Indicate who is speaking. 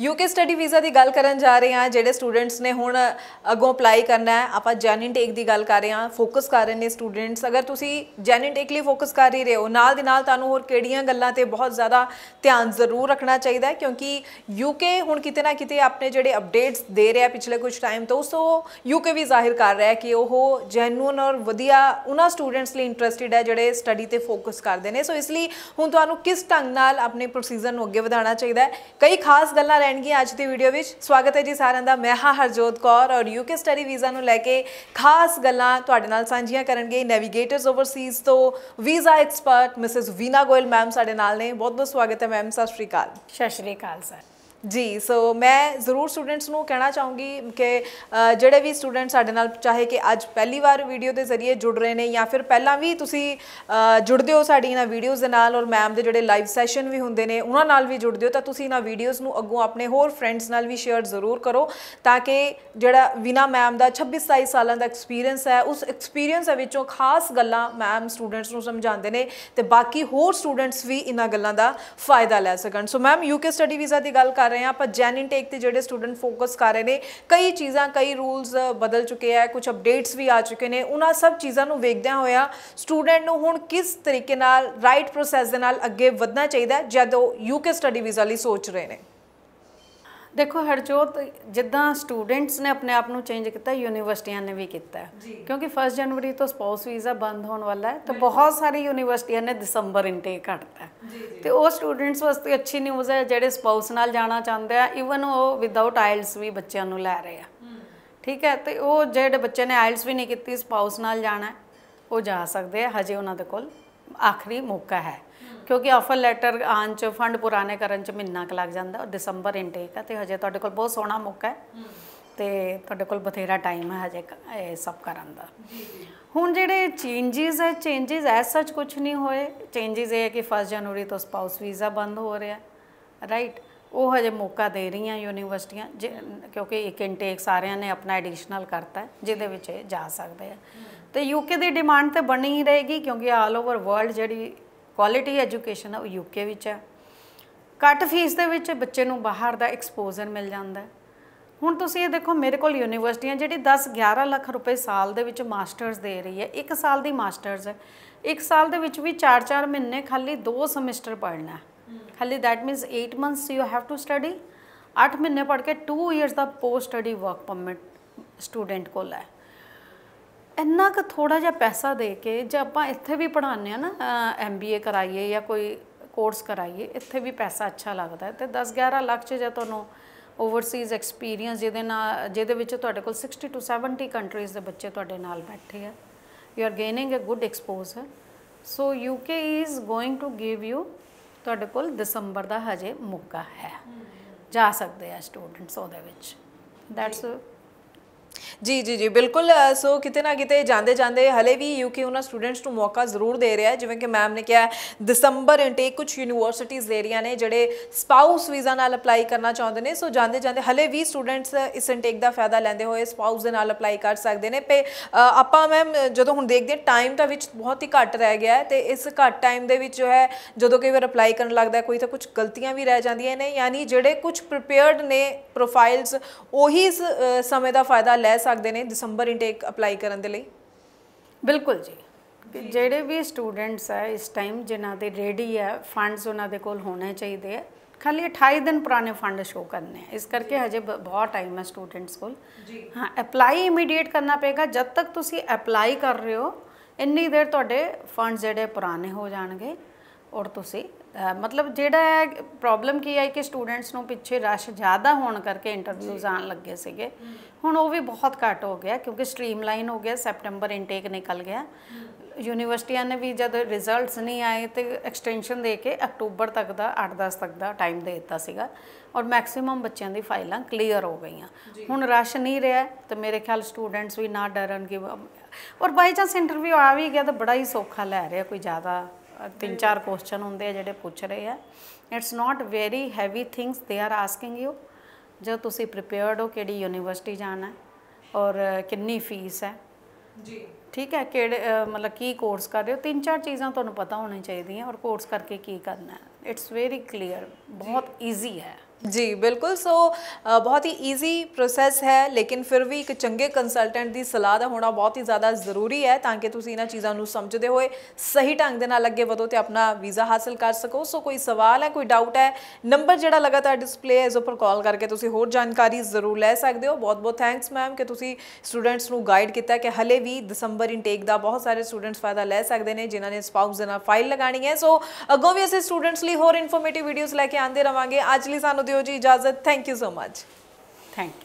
Speaker 1: UK study visa ਦੀ ਗੱਲ ਕਰਨ ਜਾ ਰਹੇ ਹਾਂ ਜਿਹੜੇ ਸਟੂਡੈਂਟਸ ਨੇ ਹੁਣ ਅੱਗੋਂ ਅਪਲਾਈ ਕਰਨਾ ਹੈ ਆਪਾਂ ਜੈਨ ਟੇਕ ਦੀ ਗੱਲ ਕਰ ਰਹੇ ਹਾਂ ਫੋਕਸ ਕਰ ਰਹੇ ਨੇ ਸਟੂਡੈਂਟਸ ਅਗਰ ਤੁਸੀਂ ਜੈਨ ਟੇਕ ਲਈ ਫੋਕਸ ਕਰ ਹੀ ਰਹੇ ਹੋ ਨਾਲ ਦੇ ਨਾਲ ਤੁਹਾਨੂੰ ਹੋਰ ਕਿਹੜੀਆਂ ਗੱਲਾਂ ਤੇ ਬਹੁਤ ਜ਼ਿਆਦਾ ਧਿਆਨ ਜ਼ਰੂਰ ਰੱਖਣਾ ਚਾਹੀਦਾ ਹੈ ਕਿਉਂਕਿ ਯੂਕੇ ਹੁਣ ਕਿਤੇ ਨਾ ਕਿਤੇ ਆਪਣੇ ਜਿਹੜੇ ਅਪਡੇਟਸ ਦੇ ਰਿਹਾ ਪਿਛਲੇ ਕੁਝ ਟਾਈਮ ਤੋਂ ਸੋ ਯੂਕੇ ਵੀ ਜ਼ਾਹਿਰ ਕਰ ਰਿਹਾ ਹੈ ਕਿ ਉਹ ਜੈਨੂਨ ਔਰ ਵਧੀਆ ਉਹਨਾਂ ਸਟੂਡੈਂਟਸ ਲਈ ਇੰਟਰਸਟਿਡ ਹੈ ਜਿਹੜੇ ਸਟੱਡੀ ਤੇ ਫੋਕਸ ਕਰਦੇ ਨੇ ਸੋ ਇਸ ਲਈ ਹੁਣ ਤੁਹਾਨੂੰ ਕਿਸ ਢੰਗ ਨਾਲ ਆਪਣੇ ਪ੍ਰੋਸੀਜਰ ਨੂੰ ਅੱਗੇ ਵਧਾਉਣਾ ਚਾਹੀਦਾ ਹੈ ਕਈ ਖਾਸ ਗੱਲਾਂ ਰਹਿਣਗੇ ਅੱਜ ਦੀ ਵੀਡੀਓ ਵਿੱਚ ਸਵਾਗਤ ਹੈ ਜੀ ਸਾਰਿਆਂ ਦਾ ਮੈਂ ਹਾਂ ਹਰਜੋਤ ਕੌਰ ਔਰ ਯੂਕੇ ਸਟੱਡੀ ਵੀਜ਼ਾ ਨੂੰ ਲੈ ਕੇ ਖਾਸ ਗੱਲਾਂ ਤੁਹਾਡੇ ਨਾਲ ਸਾਂਝੀਆਂ ਕਰਨਗੇ ਨੈਵੀਗੇਟਰਸ ਓਵਰਸੀਜ਼ ਤੋਂ visa expert Mrs Veena Goyal ma'am ਸਾਡੇ ਨਾਲ ਨੇ ਬਹੁਤ ਬਹੁਤ ਸਵਾਗਤ ਹੈ ਮੈਮ ਸਤਿ ਸ਼੍ਰੀ ਅਕਾਲ ਸਤਿ ਸ਼੍ਰੀ ਅਕਾਲ ਸਰ ਜੀ ਸੋ ਮੈਂ ਜ਼ਰੂਰ ਸਟੂਡੈਂਟਸ ਨੂੰ ਕਹਿਣਾ ਚਾਹੂੰਗੀ ਕਿ ਜਿਹੜੇ ਵੀ ਸਟੂਡੈਂਟ ਸਾਡੇ ਨਾਲ ਚਾਹੇ ਕਿ ਅੱਜ ਪਹਿਲੀ ਵਾਰ ਵੀਡੀਓ ਦੇ ਜ਼ਰੀਏ ਜੁੜ ਰਹੇ ਨੇ ਜਾਂ ਫਿਰ ਪਹਿਲਾਂ ਵੀ ਤੁਸੀਂ ਜੁੜਦੇ ਹੋ ਸਾਡੀਆਂ ਇਹਨਾਂ ਵੀਡੀਓਜ਼ ਦੇ ਨਾਲ ਔਰ ਮੈਮ ਦੇ ਜਿਹੜੇ ਲਾਈਵ ਸੈਸ਼ਨ ਵੀ ਹੁੰਦੇ ਨੇ ਉਹਨਾਂ ਨਾਲ ਵੀ ਜੁੜਦੇ ਹੋ ਤਾਂ ਤੁਸੀਂ ਇਹਨਾਂ ਵੀਡੀਓਜ਼ ਨੂੰ ਅੱਗੋਂ ਆਪਣੇ ਹੋਰ ਫਰੈਂਡਸ ਨਾਲ ਵੀ ਸ਼ੇਅਰ ਜ਼ਰੂਰ ਕਰੋ ਤਾਂ ਕਿ ਜਿਹੜਾ ਵਿਨਾ ਮੈਮ ਦਾ 26 27 ਸਾਲਾਂ ਦਾ ਐਕਸਪੀਰੀਅੰਸ ਹੈ ਉਸ ਐਕਸਪੀਰੀਅੰਸ ਦੇ ਵਿੱਚੋਂ ਖਾਸ ਗੱਲਾਂ ਮੈਮ ਸਟੂਡੈਂਟਸ ਨੂੰ ਸਮਝਾਉਂਦੇ ਨੇ ਤੇ ਬਾਕੀ ਹੋਰ ਸਟੂਡੈਂਟਸ ਵੀ ਇਹਨਾਂ ਗੱਲਾਂ ਦਾ ਫਾਇਦਾ ਲੈ ਸਕਣ so ma'am UK study visa ਦੀ ਗੱਲ ਕਰ ਰਹੇ ਹਾਂ ਆਪਾਂ ਜੈਨ ਇਨਟੇਕ ਤੇ ਜਿਹੜੇ ਸਟੂਡੈਂਟ ਫੋਕਸ ਕਰ ਰਹੇ ਨੇ ਕਈ ਚੀਜ਼ਾਂ ਕਈ ਰੂਲਸ ਬਦਲ ਚੁੱਕੇ ਆ ਕੁਝ ਅਪਡੇਟਸ ਵੀ ਆ ਚੁੱਕੇ ਨੇ ਉਹਨਾਂ ਸਭ ਚੀਜ਼ਾਂ ਨੂੰ ਵੇਖਦਿਆਂ ਹੋਇਆ ਸਟੂਡੈਂਟ ਨੂੰ ਹੁਣ ਕਿਸ ਤਰੀਕੇ ਨਾਲ ਰਾਈਟ ਪ੍ਰੋਸੈਸ ਦੇ ਨਾਲ ਅੱਗੇ ਵਧਣਾ ਚਾਹੀਦਾ ਜਦੋਂ ਯੂਕੇ ਸਟੱਡੀ ਵੀਜ਼ਾ ਲਈ ਸੋਚ ਰਹੇ ਨੇ ਦੇਖੋ ਹਰਜੋਤ ਜਿੱਦਾਂ ਸਟੂਡੈਂਟਸ ਨੇ ਆਪਣੇ ਆਪ ਨੂੰ ਚੇਂਜ ਕੀਤਾ
Speaker 2: ਯੂਨੀਵਰਸਿਟੀਆਂ ਨੇ ਵੀ ਕੀਤਾ ਕਿਉਂਕਿ 1 ਜਨਵਰੀ ਤੋਂ ਸਪਾਊਸ ਵੀਜ਼ਾ ਬੰਦ ਹੋਣ ਵਾਲਾ ਹੈ ਤਾਂ ਬਹੁਤ ਸਾਰੀ ਯੂਨੀਵਰਸਿਟੀਆਂ ਨੇ ਦਸੰਬਰ ਇੰਟੇਕ ਘਟਦਾ ਤੇ ਉਹ ਸਟੂਡੈਂਟਸ ਵਾਸਤੇ ਅੱਛੀ ਨਿਊਜ਼ ਹੈ ਜਿਹੜੇ ਸਪਾਊਸ ਨਾਲ ਜਾਣਾ ਚਾਹੁੰਦੇ ਆ ਇਵਨ ਉਹ ਵਿਦਆਊਟ ਆਇਲਸ ਵੀ ਬੱਚਿਆਂ ਨੂੰ ਲੈ ਰਹੇ ਆ ਠੀਕ ਹੈ ਤੇ ਉਹ ਜਿਹੜੇ ਬੱਚੇ ਨੇ ਆਇਲਸ ਵੀ ਨਹੀਂ ਕੀਤੀ ਸਪਾਊਸ ਨਾਲ ਜਾਣਾ ਉਹ ਜਾ ਸਕਦੇ ਆ ਹਜੇ ਉਹਨਾਂ ਦੇ ਕੋਲ ਆਖਰੀ ਮੌਕਾ ਹੈ ਕਿਉਂਕਿ ਆਫਰ ਲੈਟਰ ਆਨ ਚ ਫੰਡ ਪੁਰਾਣੇ ਕਰਨ ਚ ਮਹੀਨਾ ਕ ਲੱਗ ਜਾਂਦਾ ਔਰ ਦਸੰਬਰ ਇਨਟੇਕ ਹੈ ਤੇ ਹਜੇ ਤੁਹਾਡੇ ਕੋਲ ਬਹੁਤ ਸੋਹਣਾ ਮੌਕਾ ਹੈ ਤੇ ਤੁਹਾਡੇ ਕੋਲ ਬਥੇਰਾ ਟਾਈਮ ਹੈ ਹਜੇ ਇਹ ਸਭ ਕਰਨ ਦਾ ਹੁਣ ਜਿਹੜੇ ਚੇਂजेस ਹੈ ਚੇਂजेस ਐਸ ਸੱਚ ਕੁਝ ਨਹੀਂ ਹੋਏ ਚੇਂजेस ਇਹ ਹੈ ਕਿ 1 ਜਨਵਰੀ ਤੋਂ ਸਪਾਊਸ ਵੀਜ਼ਾ ਬੰਦ ਹੋ ਰਿਹਾ ਰਾਈਟ ਉਹ ਹਜੇ ਮੌਕਾ ਦੇ ਰਹੀਆਂ ਯੂਨੀਵਰਸਿਟੀਆਂ ਕਿਉਂਕਿ ਇੱਕ ਇਨਟੇਕ ਸਾਰਿਆਂ ਨੇ ਆਪਣਾ ਐਡੀਸ਼ਨਲ ਕਰਤਾ ਜਿਹਦੇ ਵਿੱਚ ਇਹ ਜਾ ਸਕਦੇ ਆ ਤੇ ਯੂਕੇ ਦੀ ਡਿਮਾਂਡ ਤੇ ਬਣੀ ਹੀ ਰਹੇਗੀ ਕਿਉਂਕਿ ਆਲ ਓਵਰ ਵਰਲਡ ਜਿਹੜੀ ਕੁਆਲਿਟੀ ਐਜੂਕੇਸ਼ਨ ਹੈ ਉਹ ਯੂਕੇ ਵਿੱਚ ਹੈ ਘੱਟ ਫੀਸ ਦੇ ਵਿੱਚ ਬੱਚੇ ਨੂੰ ਬਾਹਰ ਦਾ ਐਕਸਪੋਜ਼ਰ ਮਿਲ ਜਾਂਦਾ ਹੈ ਹੁਣ ਤੁਸੀਂ ਇਹ ਦੇਖੋ ਮੇਰੇ ਕੋਲ ਯੂਨੀਵਰਸਿਟੀਆਂ ਜਿਹੜੀ 10 11 ਲੱਖ ਰੁਪਏ ਸਾਲ ਦੇ ਵਿੱਚ ਮਾਸਟਰਸ ਦੇ ਰਹੀ ਹੈ ਇੱਕ ਸਾਲ ਦੀ ਮਾਸਟਰਸ ਹੈ ਇੱਕ ਸਾਲ ਦੇ ਵਿੱਚ ਵੀ 4-4 ਮਹੀਨੇ ਖਾਲੀ 2 ਸੈਮੈਸਟਰ ਪੜ੍ਹਨਾ ਖਾਲੀ that means 8 months you have to study 8 ਮਹੀਨੇ ਪੜ੍ਹ ਕੇ 2 ਇਅਰਸ ਦਾ post study work permit student ਕੋਲ ਹੈ ਇੰਨਾ ਕੁ ਥੋੜਾ ਜਿਹਾ ਪੈਸਾ ਦੇ ਕੇ ਜੇ ਆਪਾਂ ਇੱਥੇ ਵੀ ਪੜ੍ਹਾਉਂਦੇ ਆ ਨਾ ਐਮਬੀਏ ਕਰਾਈਏ ਜਾਂ ਕੋਈ ਕੋਰਸ ਕਰਾਈਏ ਇੱਥੇ ਵੀ ਪੈਸਾ ਅੱਛਾ ਲੱਗਦਾ ਤੇ 10 11 ਲੱਖ ਚ ਜੇ ਤੁਹਾਨੂੰ ਓਵਰਸੀਜ਼ ਐਕਸਪੀਰੀਅੰਸ ਜਿਹਦੇ ਨਾਲ ਜਿਹਦੇ ਵਿੱਚ ਤੁਹਾਡੇ ਕੋਲ 60 ਟੂ 70 ਕੰਟਰੀਜ਼ ਦੇ ਬੱਚੇ ਤੁਹਾਡੇ ਨਾਲ ਬੈਠੇ ਆ you are gaining a good exposure so UK is going to give you ਤੁਹਾਡੇ ਕੋਲ ਦਸੰਬਰ ਦਾ ਹਜੇ ਮੌਕਾ ਹੈ
Speaker 1: ਜਾ ਸਕਦੇ ਆ ਸਟੂਡੈਂਟਸ ਉਹਦੇ ਵਿੱਚ ਦੈਟਸ ਜੀ ਜੀ ਜੀ ਬਿਲਕੁਲ ਸੋ ਕਿਤੇ ਨਾ ਕਿਤੇ ਜਾਂਦੇ ਜਾਂਦੇ ਹਲੇ ਵੀ ਯੂਕੇ ਉਹਨਾਂ ਸਟੂਡੈਂਟਸ ਨੂੰ ਮੌਕਾ ਜ਼ਰੂਰ ਦੇ ਰਿਹਾ ਜਿਵੇਂ ਕਿ ਮੈਮ ਨੇ ਕਿਹਾ ਦਸੰਬਰ ਇਨਟੇਕ ਕੁਝ ਯੂਨੀਵਰਸਿਟੀਆਂ ਦੇ ਰਹੀਆਂ ਨੇ ਜਿਹੜੇ ਸਪਾਊਸ ਵੀਜ਼ਾ ਨਾਲ ਅਪਲਾਈ ਕਰਨਾ ਚਾਹੁੰਦੇ ਨੇ ਸੋ ਜਾਂਦੇ ਜਾਂਦੇ ਹਲੇ ਵੀ ਸਟੂਡੈਂਟਸ ਇਸ ਇਨਟੇਕ ਦਾ ਫਾਇਦਾ ਲੈਂਦੇ ਹੋਏ ਸਪਾਊਸ ਦੇ ਨਾਲ ਅਪਲਾਈ ਕਰ ਸਕਦੇ ਨੇ ਪੇ ਆਪਾਂ ਮੈਮ ਜਦੋਂ ਹੁਣ ਦੇਖਦੇ ਟਾਈਮ ਤਾਂ ਵਿੱਚ ਬਹੁਤ ਹੀ ਘੱਟ ਰਹਿ ਗਿਆ ਤੇ ਇਸ ਘੱਟ ਟਾਈਮ ਦੇ ਵਿੱਚ ਜੋ ਹੈ ਜਦੋਂ ਕਈ ਵਾਰ ਅਪਲਾਈ ਕਰਨ ਲੱਗਦਾ ਕੋਈ ਤਾਂ ਕੁਝ ਗਲਤੀਆਂ ਵੀ ਰਹਿ ਜਾਂਦੀਆਂ ਨੇ ਯਾਨੀ ਜਿਹੜੇ ਕੁਝ ਪ੍ਰਿਪੇਅਰਡ ਨੇ ਪ੍ਰੋਫਾਈਲਸ ਉਹੀ ਇਸ ਸਮੇਂ ਦਾ ਫਾਇਦਾ ਲੈ ਸਕਦੇ ਨੇ ਦਸੰਬਰ ਇਨਟੇਕ ਅਪਲਾਈ ਕਰਨ ਦੇ ਲਈ ਬਿਲਕੁਲ ਜੀ ਜਿਹੜੇ ਵੀ ਸਟੂਡੈਂਟਸ ਆ
Speaker 2: ਇਸ ਟਾਈਮ ਜਿਨ੍ਹਾਂ ਦੇ ਰੈਡੀ ਆ ਫੰਡਸ ਉਹਨਾਂ ਦੇ ਕੋਲ ਹੋਣੇ ਚਾਹੀਦੇ ਆ ਖਾਲੀ 28 ਦਿਨ ਪੁਰਾਣੇ ਫੰਡ ਸ਼ੋ ਕਰਨੇ ਆ ਇਸ ਕਰਕੇ ਹਜੇ ਬਹੁਤ ਟਾਈਮ ਹੈ ਸਟੂਡੈਂਟਸ ਕੋਲ ਜੀ ਹਾਂ ਅਪਲਾਈ ਇਮੀਡੀਏਟ ਕਰਨਾ ਪਏਗਾ ਜਦ ਤੱਕ ਤੁਸੀਂ ਅਪਲਾਈ ਕਰ ਰਹੇ ਹੋ ਇੰਨੀ ਦੇਰ ਤੁਹਾਡੇ ਫੰਡ ਜਿਹੜੇ ਪੁਰਾਣੇ ਹੋ ਜਾਣਗੇ ਔਰ ਤੁਸੀਂ ਮਤਲਬ ਜਿਹੜਾ ਪ੍ਰੋਬਲਮ ਕੀ ਆਈ ਕਿ ਸਟੂਡੈਂਟਸ ਨੂੰ ਪਿੱਛੇ ਰਸ਼ ਜ਼ਿਆਦਾ ਹੋਣ ਕਰਕੇ ਇੰਟਰਵਿਊਜ਼ ਆਣ ਲੱਗੇ ਸੀਗੇ ਹੁਣ ਉਹ ਵੀ ਬਹੁਤ ਘੱਟ ਹੋ ਗਿਆ ਕਿਉਂਕਿ ਸਟ੍ਰੀਮਲਾਈਨ ਹੋ ਗਿਆ ਸੈਪਟੈਂਬਰ ਇਨਟੇਕ ਨਿਕਲ ਗਿਆ ਯੂਨੀਵਰਸਿਟੀਆਂ ਨੇ ਵੀ ਜਦ ਰਿਜ਼ਲਟਸ ਨਹੀਂ ਆਏ ਤੇ ਐਕਸਟੈਂਸ਼ਨ ਦੇ ਕੇ ਅਕਤੂਬਰ ਤੱਕ ਦਾ 8-10 ਤੱਕ ਦਾ ਟਾਈਮ ਦੇ ਦਿੱਤਾ ਸੀਗਾ ਔਰ ਮੈਕਸਿਮਮ ਬੱਚਿਆਂ ਦੀ ਫਾਈਲਾਂ ਕਲੀਅਰ ਹੋ ਗਈਆਂ ਹੁਣ ਰਸ਼ ਨਹੀਂ ਰਿਹਾ ਤੇ ਮੇਰੇ ਖਿਆਲ ਸਟੂਡੈਂਟਸ ਵੀ ਨਾ ਡਰਨ ਕਿ ਔਰ ਬਾਈ ਚਾਂਸ ਇੰਟਰਵਿਊ ਆ ਵੀ ਗਿਆ ਤਾਂ ਬੜਾ ਹੀ ਸੌਖਾ ਲੈ ਰਿਹਾ ਕੋਈ ਜ਼ਿਆਦਾ ਤਿੰਨ ਚਾਰ ਕੁਐਸਚਨ ਹੁੰਦੇ ਆ ਜਿਹੜੇ ਪੁੱਛ ਰਹੇ ਆ it's not very heavy things they are asking you ਜੋ ਤੁਸੀਂ ਪ੍ਰਿਪੇਅਰਡ ਹੋ ਕਿਹੜੀ ਯੂਨੀਵਰਸਿਟੀ ਜਾਣਾ ਹੈ ਔਰ ਕਿੰਨੀ ਫੀਸ ਹੈ ਜੀ ਠੀਕ ਹੈ ਕਿਹੜੇ ਮਤਲਬ ਕੀ ਕੋਰਸ ਕਰ ਰਹੇ ਹੋ ਤਿੰਨ ਚਾਰ ਚੀਜ਼ਾਂ ਤੁਹਾਨੂੰ ਪਤਾ
Speaker 1: ਹੋਣੀ ਚਾਹੀਦੀਆਂ ਔਰ ਕੋਰਸ ਕਰਕੇ ਕੀ ਕਰਨਾ ਹੈ ਇਟਸ ਵੈਰੀ ਕਲੀਅਰ ਬਹੁਤ ਈਜ਼ੀ ਹੈ जी बिल्कुल सो बहुत ही ईजी प्रोसैस है लेकिन फिर भी एक चंगे कंसल्टेंट की सलाह का होना बहुत ही ज़्यादा जरूरी है तुम इन चीज़ों समझते हुए सही ढंग के अगे वो तो अपना वीज़ा हासिल कर सको सो कोई सवाल है कोई डाउट है नंबर जो लगातार डिस्प्ले है इस उपर कॉल करके तुम होर जानकारी जरूर लै सकते हो बहुत बहुत थैंक्स मैम कि तुम स्टूडेंट्स को गाइड किया कि हले भी दिसंबर इनटेक का बहुत सारे स्टूडेंट्स फायदा ले सकते हैं जिन्होंने स्पाउस फाइल लगानी है सो अगों भी असं स्टूडेंट्स लिए होर इनफोरमेटिव भीडियोज़ लैके आते रहेंगे अच्छी सूँ ਦਿਓ ਜੀ ਇਜਾਜ਼ਤ thank you so much thank